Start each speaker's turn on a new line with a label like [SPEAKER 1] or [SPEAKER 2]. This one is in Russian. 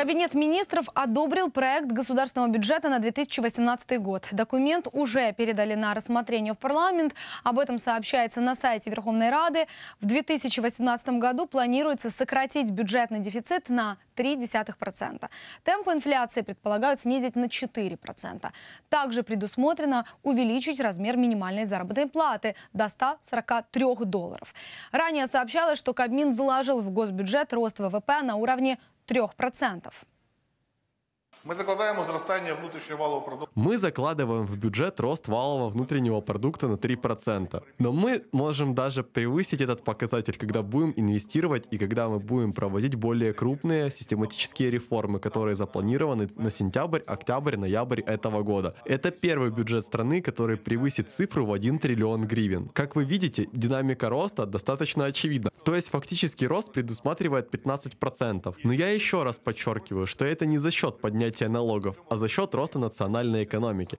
[SPEAKER 1] Кабинет министров одобрил проект государственного бюджета на 2018 год. Документ уже передали на рассмотрение в парламент. Об этом сообщается на сайте Верховной Рады. В 2018 году планируется сократить бюджетный дефицит на 0,3%. Темпы инфляции предполагают снизить на 4%. Также предусмотрено увеличить размер минимальной заработной платы до 143 долларов. Ранее сообщалось, что Кабмин заложил в госбюджет рост ВВП на уровне 3%.
[SPEAKER 2] Ми закладаємо зростання внутрішнього валового продукту.
[SPEAKER 3] Мы закладываем в бюджет рост валового внутреннего продукта на 3%. Но мы можем даже превысить этот показатель, когда будем инвестировать и когда мы будем проводить более крупные систематические реформы, которые запланированы на сентябрь, октябрь, ноябрь этого года. Это первый бюджет страны, который превысит цифру в 1 триллион гривен. Как вы видите, динамика роста достаточно очевидна. То есть фактический рост предусматривает 15%. Но я еще раз подчеркиваю, что это не за счет поднятия снятия налогов, а за счет роста национальной экономики.